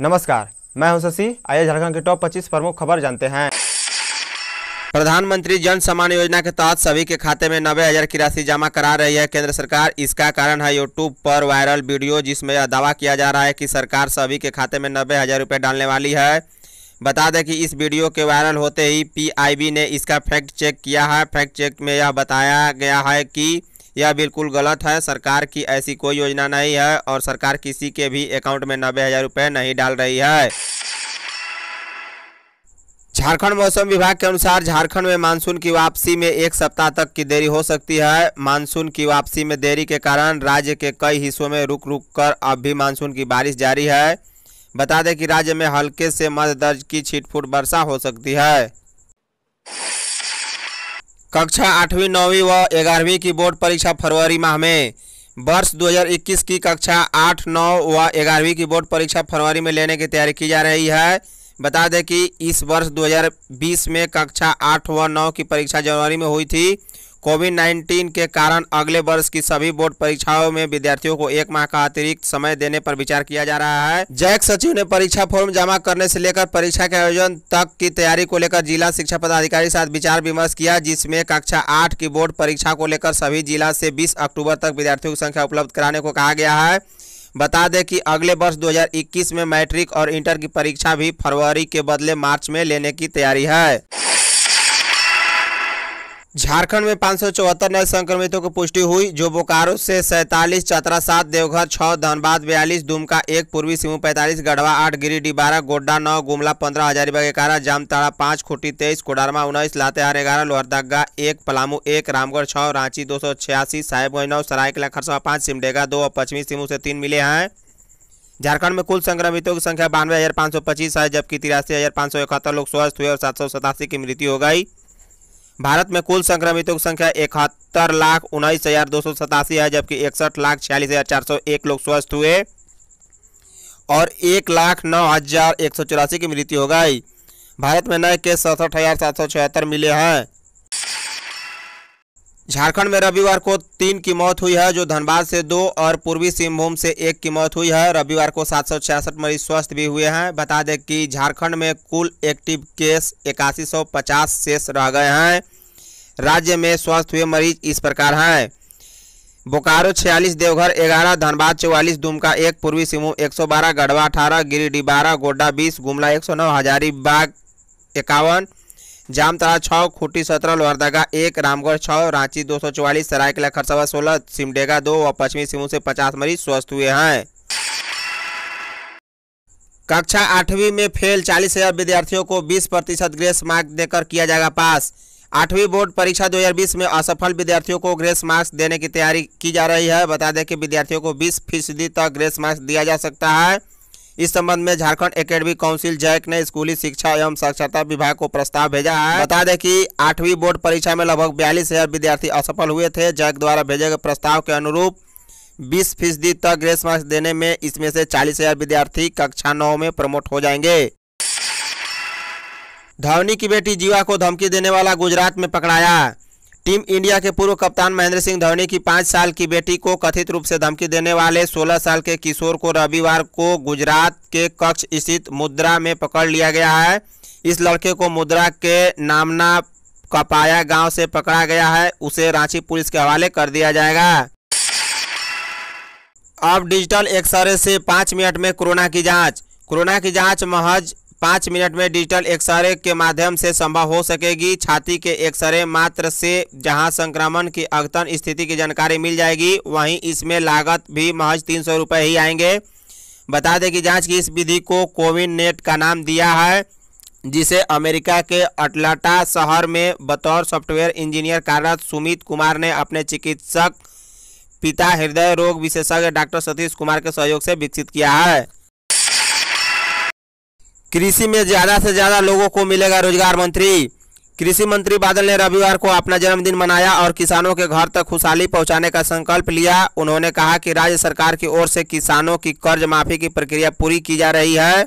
नमस्कार मैं हूं शशि आइए झारखंड के टॉप 25 प्रमुख खबर जानते हैं प्रधानमंत्री जन सम्मान योजना के तहत सभी के खाते में नब्बे हजार की राशि जमा करा रही है केंद्र सरकार इसका कारण है यूट्यूब पर वायरल वीडियो जिसमें यह दावा किया जा रहा है कि सरकार सभी के खाते में नब्बे हजार रुपये डालने वाली है बता दें कि इस वीडियो के वायरल होते ही पी ने इसका फैक्ट चेक किया है फैक्ट चेक में यह बताया गया है कि यह बिल्कुल गलत है सरकार की ऐसी कोई योजना नहीं है और सरकार किसी के भी अकाउंट में नब्बे हज़ार रुपये नहीं डाल रही है झारखंड मौसम विभाग के अनुसार झारखंड में मानसून की वापसी में एक सप्ताह तक की देरी हो सकती है मानसून की वापसी में देरी के कारण राज्य के कई हिस्सों में रुक रुक कर अब भी मानसून की बारिश जारी है बता दें कि राज्य में हल्के से मध्य दर्ज की छिटफुट वर्षा हो सकती है कक्षा आठवीं नौवीं व ग्यारहवीं की बोर्ड परीक्षा फरवरी माह में वर्ष 2021 की कक्षा आठ नौ व ग्यारहवीं की बोर्ड परीक्षा फरवरी में लेने की तैयारी की जा रही है बता दें कि इस वर्ष 2020 में कक्षा आठ व नौ की परीक्षा जनवरी में हुई थी कोविड नाइन्टीन के कारण अगले वर्ष की सभी बोर्ड परीक्षाओं में विद्यार्थियों को एक माह का अतिरिक्त समय देने पर विचार किया जा रहा है जैक सचिव ने परीक्षा फॉर्म जमा करने से लेकर परीक्षा के आयोजन तक की तैयारी को लेकर जिला शिक्षा पदाधिकारी के साथ विचार विमर्श किया जिसमें कक्षा आठ की बोर्ड परीक्षा को लेकर सभी जिला से बीस अक्टूबर तक विद्यार्थियों की संख्या उपलब्ध कराने को कहा गया है बता दें कि अगले वर्ष 2021 में मैट्रिक और इंटर की परीक्षा भी फरवरी के बदले मार्च में लेने की तैयारी है झारखंड में पाँच सौ चौहत्तर नए संक्रमितों की पुष्टि हुई जो बोकारो से सैंतालीस चतरा सात देवघर छः धनबाद बयालीस दुमका एक पूर्वी सिंह पैंतालीस गढ़वा आठ गिरिडीह बारह गोड्डा नौ गुमला पंद्रह हजारीबाग ग्यारह जामताड़ा पाँच खुटी तेईस कोडारमा उन्नीस लातेहार ग्यारह लोहरदगा एक पलामू एक रामगढ़ छः रांची दो सौ छियासी साहेबगंज नौ सरायकला खरसा पाँच सिमडेगा दो और पश्चिमी सिंह से तीन मिले हैं झारखंड में कुल संक्रमितों की संख्या बानवे हज़ार पाँच सौ पच्चीस है जबकि तिरासी हज़ार पाँच सौ इकहत्तर लोग स्वस्थ हुए और सात सौ सतासी की मृत्यु हो गई भारत में कुल संक्रमितों की संख्या इकहत्तर लाख उन्नीस हज़ार दो सौ सतासी है जबकि इकसठ लाख छियालीस हज़ार चार सौ एक लोग स्वस्थ हुए और एक लाख नौ हज़ार एक सौ चौरासी की मृत्यु हो गई भारत में नए केस सड़सठ हज़ार सात सौ छिहत्तर मिले हैं झारखंड में रविवार को तीन की मौत हुई है जो धनबाद से दो और पूर्वी सिंहभूम से एक की मौत हुई है रविवार को सात सौ छियासठ मरीज स्वस्थ भी हुए हैं बता दें कि झारखंड में कुल एक्टिव केस इक्यासी सौ पचास शेष रह गए हैं राज्य में स्वस्थ हुए मरीज इस प्रकार हैं बोकारो छियालीस देवघर ग्यारह धनबाद चौवालीस दुमका एक पूर्वी सिंहभूम एक सौ बारह गढ़वा अठारह गिरिडीह बारह गोड्डा बीस गुमला एक सौ नौ हजारीबाग इक्यावन जामताड़ा छः खूटी सत्रह लोहरदगा एक रामगढ़ छः रांची दो सौ चौवालीस सरायकला खरसावा सोलह सिमडेगा दो और पश्चिमी सिंह से पचास मरीज स्वस्थ हुए हैं कक्षा आठवीं में फेल चालीस हजार विद्यार्थियों को बीस प्रतिशत ग्रेस मार्क्स देकर किया जाएगा पास आठवीं बोर्ड परीक्षा 2020 में असफल विद्यार्थियों को ग्रेस मार्क्स देने की तैयारी की जा रही है बता दें कि विद्यार्थियों को 20 फीसदी तक ग्रेस मार्क्स दिया जा सकता है इस संबंध में झारखंड एकेडमी काउंसिल जैक ने स्कूली शिक्षा एवं साक्षरता विभाग को प्रस्ताव भेजा है बता दें कि आठवीं बोर्ड परीक्षा में लगभग बयालीस हजार विद्यार्थी असफल हुए थे जैक द्वारा भेजे गए प्रस्ताव के अनुरूप बीस फीसदी तक ग्रेस मार्क्स देने में इसमें से चालीस हजार विद्यार्थी कक्षा नौ में प्रमोट हो जाएंगे धवनी की बेटी जीवा को धमकी देने वाला गुजरात में पकड़ाया टीम इंडिया के पूर्व कप्तान महेंद्र सिंह धोनी की पांच साल की बेटी को कथित रूप से धमकी देने वाले 16 साल के किशोर को रविवार को गुजरात के कक्ष स्थित मुद्रा में पकड़ लिया गया है इस लड़के को मुद्रा के नामना कपाया गांव से पकड़ा गया है उसे रांची पुलिस के हवाले कर दिया जाएगा अब डिजिटल एक्सरे से पांच मिनट में कोरोना की जाँच कोरोना की जाँच महज पाँच मिनट में डिजिटल एक्सरे के माध्यम से संभव हो सकेगी छाती के एक्सरे मात्र से जहां संक्रमण की अगतन स्थिति की जानकारी मिल जाएगी वहीं इसमें लागत भी महज तीन सौ रुपये ही आएंगे बता दें कि जांच की इस विधि को कोविन नेट का नाम दिया है जिसे अमेरिका के अटलाटा शहर में बतौर सॉफ्टवेयर इंजीनियर कार्यरत सुमित कुमार ने अपने चिकित्सक पिता हृदय रोग विशेषज्ञ डॉक्टर सतीश कुमार के सहयोग से विकसित किया है कृषि में ज़्यादा से ज़्यादा लोगों को मिलेगा रोजगार मंत्री कृषि मंत्री बादल ने रविवार को अपना जन्मदिन मनाया और किसानों के घर तक खुशहाली पहुंचाने का संकल्प लिया उन्होंने कहा कि राज्य सरकार की ओर से किसानों की कर्ज माफी की प्रक्रिया पूरी की जा रही है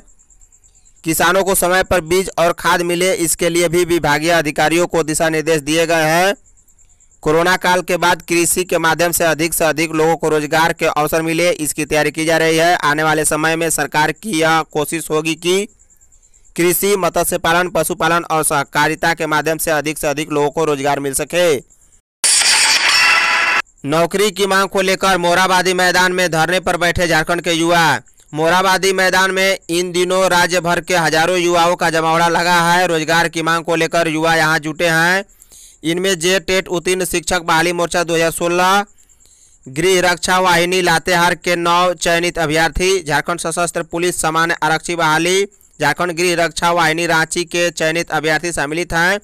किसानों को समय पर बीज और खाद मिले इसके लिए भी विभागीय अधिकारियों को दिशा निर्देश दिए गए हैं कोरोना काल के बाद कृषि के माध्यम से अधिक से अधिक लोगों को रोजगार के अवसर मिले इसकी तैयारी की जा रही है आने वाले समय में सरकार की यह कोशिश होगी कि कृषि मत्स्य पालन पशुपालन और सहकारिता के माध्यम से अधिक से अधिक लोगों को रोजगार मिल सके नौकरी की मांग को लेकर मोराबादी मैदान में धरने पर बैठे झारखंड के युवा मोराबादी मैदान में इन दिनों राज्य भर के हजारों युवाओं का जमावड़ा लगा है रोजगार की मांग को लेकर युवा यहां जुटे हैं इनमें जे टेट उत्तीर्ण शिक्षक बहाली मोर्चा 2016 गृह रक्षा वाहिनी लातेहार के नौ चयनित अभ्यर्थी झारखंड सशस्त्र पुलिस सामान्य आरक्षी बहाली झारखंड गृह रक्षा वाहिनी रांची के चयनित अभ्यर्थी सम्मिलित हैं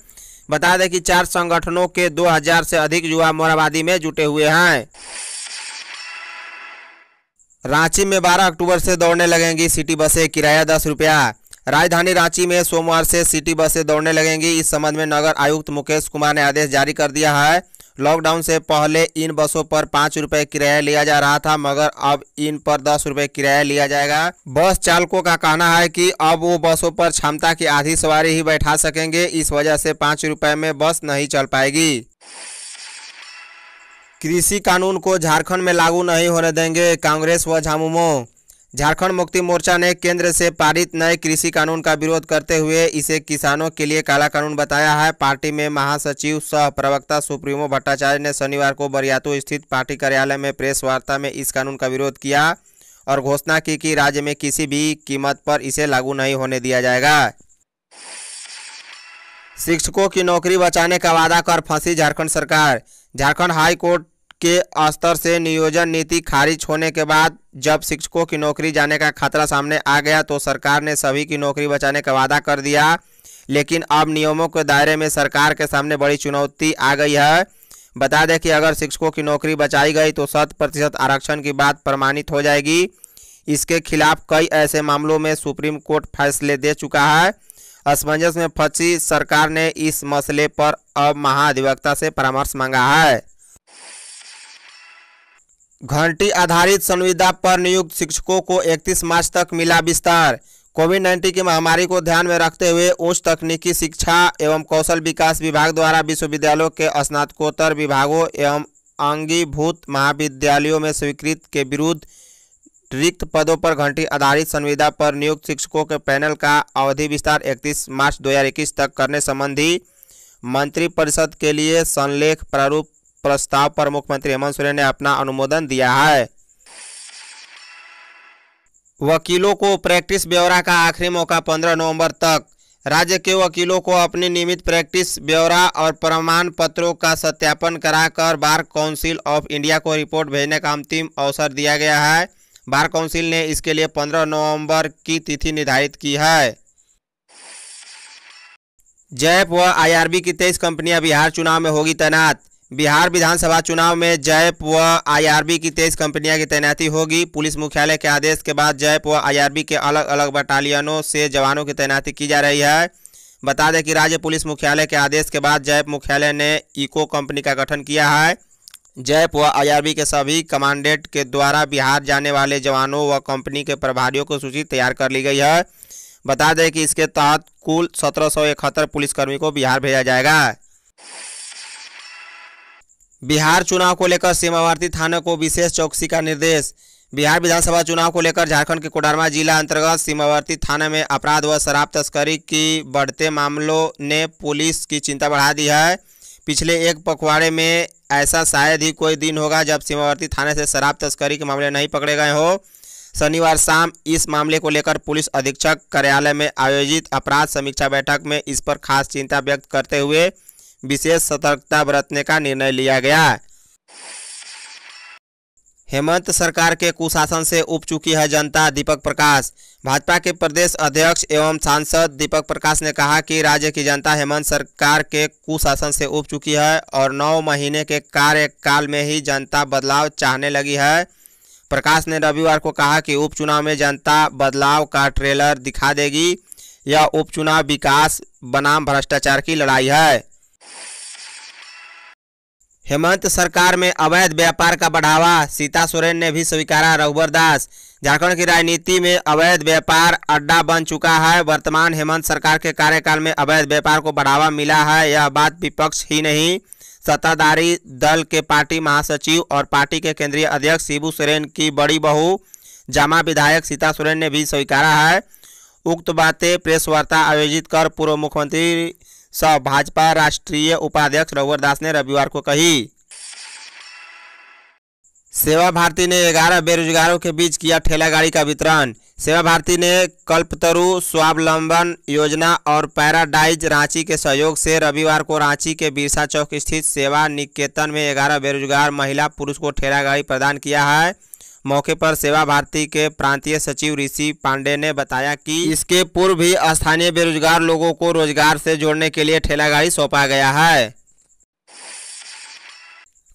बता दें कि चार संगठनों के 2000 से अधिक युवा मोराबादी में जुटे हुए हैं रांची में 12 अक्टूबर से दौड़ने लगेंगी सिटी बसें किराया दस रुपया राजधानी रांची में सोमवार से सिटी बसें दौड़ने लगेंगी इस संबंध में नगर आयुक्त मुकेश कुमार ने आदेश जारी कर दिया है लॉकडाउन से पहले इन बसों पर पाँच रुपये किराया लिया जा रहा था मगर अब इन पर दस रुपये किराया लिया जाएगा बस चालकों का कहना है कि अब वो बसों पर क्षमता की आधी सवारी ही बैठा सकेंगे इस वजह से पाँच रुपये में बस नहीं चल पाएगी कृषि कानून को झारखंड में लागू नहीं होने देंगे कांग्रेस व झामुमो झारखंड मुक्ति मोर्चा ने केंद्र से पारित नए कृषि कानून का विरोध करते हुए इसे किसानों के लिए काला कानून बताया है पार्टी में महासचिव सह प्रवक्ता सुप्रीमो भट्टाचार्य ने शनिवार को बरियातू स्थित पार्टी कार्यालय में प्रेस वार्ता में इस कानून का विरोध किया और घोषणा की कि राज्य में किसी भी कीमत पर इसे लागू नहीं होने दिया जाएगा शिक्षकों की नौकरी बचाने का वादा कर फंसी झारखंड सरकार झारखंड हाई कोर्ट के स्तर से नियोजन नीति खारिज होने के बाद जब शिक्षकों की नौकरी जाने का खतरा सामने आ गया तो सरकार ने सभी की नौकरी बचाने का वादा कर दिया लेकिन अब नियमों के दायरे में सरकार के सामने बड़ी चुनौती आ गई है बता दें कि अगर शिक्षकों की नौकरी बचाई गई तो शत प्रतिशत आरक्षण की बात प्रमाणित हो जाएगी इसके खिलाफ कई ऐसे मामलों में सुप्रीम कोर्ट फैसले दे चुका है असमंजस में फंसी सरकार ने इस मसले पर अब महाधिवक्ता से परामर्श मांगा है घंटी आधारित संविदा पर नियुक्त शिक्षकों को 31 मार्च तक मिला विस्तार कोविड नाइन्टीन की महामारी को ध्यान में रखते हुए उच्च तकनीकी शिक्षा एवं कौशल विकास विभाग द्वारा विश्वविद्यालयों के स्नातकोत्तर विभागों एवं अंगीभूत महाविद्यालयों में स्वीकृत के विरुद्ध रिक्त पदों पर घंटी आधारित संविदा पर नियुक्त शिक्षकों के पैनल का अवधि विस्तार 31 मार्च 2021 तक करने संबंधी मंत्रिपरिषद के लिए संलेख प्रारूप प्रस्ताव पर मुख्यमंत्री हेमंत सोरेन ने अपना अनुमोदन दिया है वकीलों को प्रैक्टिस ब्यौरा का आखिरी मौका 15 नवंबर तक राज्य के वकीलों को अपनी नियमित प्रैक्टिस ब्यौरा और प्रमाण पत्रों का सत्यापन कराकर बार काउंसिल ऑफ इंडिया को रिपोर्ट भेजने का अंतिम अवसर दिया गया है बार काउंसिल ने इसके लिए 15 नवंबर की तिथि निर्धारित की है जैप व आईआरबी की तेईस कंपनियां बिहार चुनाव में होगी तैनात बिहार विधानसभा चुनाव में जैप व आईआरबी की तेईस कंपनियां की तैनाती होगी पुलिस मुख्यालय के आदेश के बाद जैप व आईआरबी के अलग अलग बटालियनों से जवानों की तैनाती की जा रही है बता दें कि राज्य पुलिस मुख्यालय के आदेश के बाद जैप मुख्यालय ने इको कंपनी का गठन किया है जैप व आईआरबी के सभी कमांडेंट के द्वारा बिहार जाने वाले जवानों व कंपनी के प्रभारियों को सूची तैयार कर ली गई है बता दें कि इसके तहत कुल सत्रह पुलिसकर्मी को बिहार भेजा जाएगा बिहार चुनाव को लेकर सीमावर्ती थाना को विशेष चौकसी का निर्देश बिहार विधानसभा चुनाव को लेकर झारखंड के कोडरमा जिला अंतर्गत सीमावर्ती थाना में अपराध व शराब तस्करी की बढ़ते मामलों ने पुलिस की चिंता बढ़ा दी है पिछले एक पखवाड़े में ऐसा शायद ही कोई दिन होगा जब सीमावर्ती थाने से शराब तस्करी के मामले नहीं पकड़े गए हों शनिवार शाम इस मामले को लेकर पुलिस अधीक्षक कार्यालय में आयोजित अपराध समीक्षा बैठक में इस पर खास चिंता व्यक्त करते हुए विशेष सतर्कता बरतने का निर्णय लिया गया हेमंत सरकार के कुशासन से उप चुकी है जनता दीपक प्रकाश भाजपा के प्रदेश अध्यक्ष एवं सांसद दीपक प्रकाश ने कहा कि राज्य की जनता हेमंत सरकार के कुशासन से उप चुकी है और नौ महीने के कार्यकाल में ही जनता बदलाव चाहने लगी है प्रकाश ने रविवार को कहा कि उपचुनाव में जनता बदलाव का ट्रेलर दिखा देगी यह उपचुनाव विकास बनाम भ्रष्टाचार की लड़ाई है हेमंत सरकार में अवैध व्यापार का बढ़ावा सीता सोरेन ने भी स्वीकारा रघुवर दास झारखंड की राजनीति में अवैध व्यापार अड्डा बन चुका है वर्तमान हेमंत सरकार के कार्यकाल में अवैध व्यापार को बढ़ावा मिला है यह बात विपक्ष ही नहीं सत्ताधारी दल के पार्टी महासचिव और पार्टी के केंद्रीय अध्यक्ष शिबू सोरेन की बड़ी बहू जामा विधायक सीता सोरेन ने भी स्वीकारा है उक्त बातें प्रेस वार्ता आयोजित कर पूर्व मुख्यमंत्री सब भाजपा राष्ट्रीय उपाध्यक्ष रघुवर दास ने रविवार को कही सेवा भारती ने ग्यारह बेरोजगारों के बीच किया ठेला गाड़ी का वितरण सेवा भारती ने कल्पतरु स्वावलंबन योजना और पैराडाइज रांची के सहयोग से रविवार को रांची के बिरसा चौक स्थित सेवा निकेतन में ग्यारह बेरोजगार महिला पुरुष को ठेला गाड़ी प्रदान किया है मौके पर सेवा भारती के प्रांतीय सचिव ऋषि पांडे ने बताया कि इसके पूर्व भी स्थानीय बेरोजगार लोगों को रोजगार से जोड़ने के लिए ठेला गाड़ी सौंपा गया है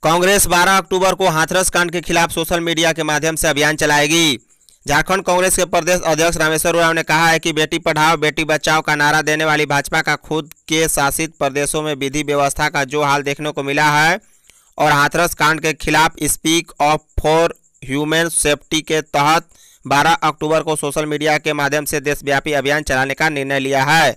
कांग्रेस 12 अक्टूबर को हाथरस कांड के खिलाफ सोशल मीडिया के माध्यम से अभियान चलाएगी झारखंड कांग्रेस के प्रदेश अध्यक्ष रामेश्वर उराव ने कहा है कि बेटी पढ़ाओ बेटी बचाओ का नारा देने वाली भाजपा का खुद के शासित प्रदेशों में विधि व्यवस्था का जो हाल देखने को मिला है और हाथरस कांड के खिलाफ speak of for human safety के तहत 12 अक्टूबर को सोशल मीडिया के माध्यम से देशव्यापी अभियान चलाने का निर्णय लिया है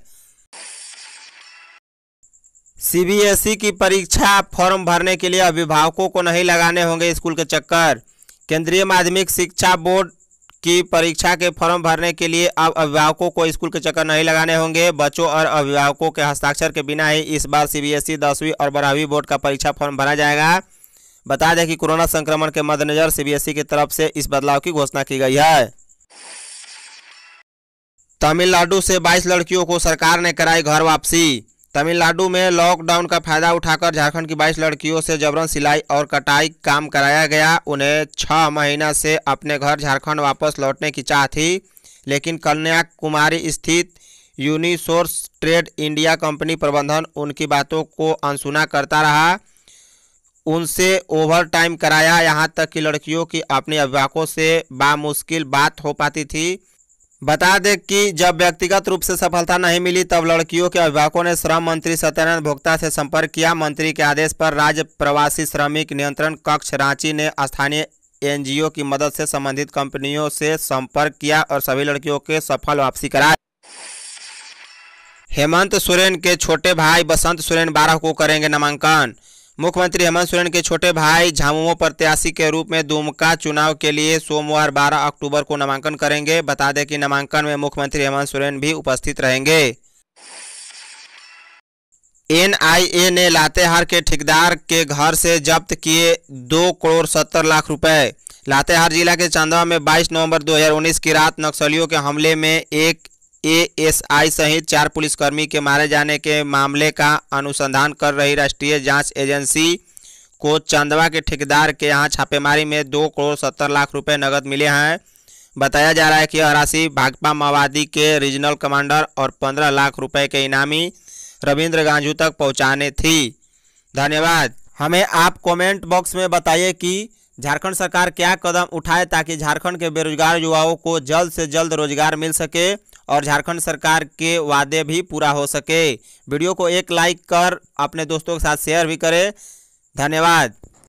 सीबीएसई की परीक्षा फॉर्म भरने के लिए अभिभावकों को नहीं लगाने होंगे स्कूल के चक्कर केंद्रीय माध्यमिक शिक्षा बोर्ड की परीक्षा के फॉर्म भरने के लिए अब अभिभावकों को स्कूल के चक्कर नहीं लगाने होंगे बच्चों और अभिभावकों के हस्ताक्षर के बिना ही इस बार सीबीएसई दसवीं और बारहवीं बोर्ड का परीक्षा फॉर्म भरा जाएगा बता दें कि कोरोना संक्रमण के मद्देनज़र सीबीएसई e की तरफ से इस बदलाव की घोषणा की गई है तमिलनाडु से 22 लड़कियों को सरकार ने कराई घर वापसी तमिलनाडु में लॉकडाउन का फायदा उठाकर झारखंड की 22 लड़कियों से जबरन सिलाई और कटाई काम कराया गया उन्हें छह महीना से अपने घर झारखंड वापस लौटने की चाह थी लेकिन कन्याकुमारी स्थित यूनिसोर्स ट्रेड इंडिया कंपनी प्रबंधन उनकी बातों को अनसुना करता रहा उनसे ओवर टाइम कराया यहाँ तक कि लड़कियों की अपने अभिभावकों से बामुश्किल बात हो पाती थी बता दें कि जब व्यक्तिगत रूप से सफलता नहीं मिली तब लड़कियों के अभिभावकों ने श्रम मंत्री सत्यानंद भोक्ता से संपर्क किया मंत्री के आदेश पर राज्य प्रवासी श्रमिक नियंत्रण कक्ष रांची ने स्थानीय एनजीओ की मदद से संबंधित कंपनियों से संपर्क किया और सभी लड़कियों के सफल वापसी कराई हेमंत सोरेन के छोटे भाई बसंत सोरेन बारह को करेंगे नामांकन मुख्यमंत्री हेमंत सोरेन के छोटे भाई झामुमो प्रत्याशी के रूप में दुमका चुनाव के लिए सोमवार 12 अक्टूबर को नामांकन करेंगे बता दें कि नामांकन में मुख्यमंत्री हेमंत सोरेन भी उपस्थित रहेंगे एनआईए ने लातेहार के ठेकेदार के घर से जब्त किए दो करोड़ सत्तर लाख रुपए लातेहार जिला के चांदवा में 22 नवंबर 2019 की रात नक्सलियों के हमले में एक एएसआई सहित चार पुलिसकर्मी के मारे जाने के मामले का अनुसंधान कर रही राष्ट्रीय जांच एजेंसी को चंदवा के ठेकेदार के यहां छापेमारी में दो करोड़ सत्तर लाख रुपए नकद मिले हैं बताया जा रहा है कि यह राशि भाकपा माओवादी के रीजनल कमांडर और पंद्रह लाख रुपए के इनामी रविंद्र गांजू तक पहुँचाने थी धन्यवाद हमें आप कमेंट बॉक्स में बताइए कि झारखंड सरकार क्या कदम उठाए ताकि झारखंड के बेरोजगार युवाओं को जल्द से जल्द रोजगार मिल सके और झारखंड सरकार के वादे भी पूरा हो सके वीडियो को एक लाइक कर अपने दोस्तों के साथ शेयर भी करें धन्यवाद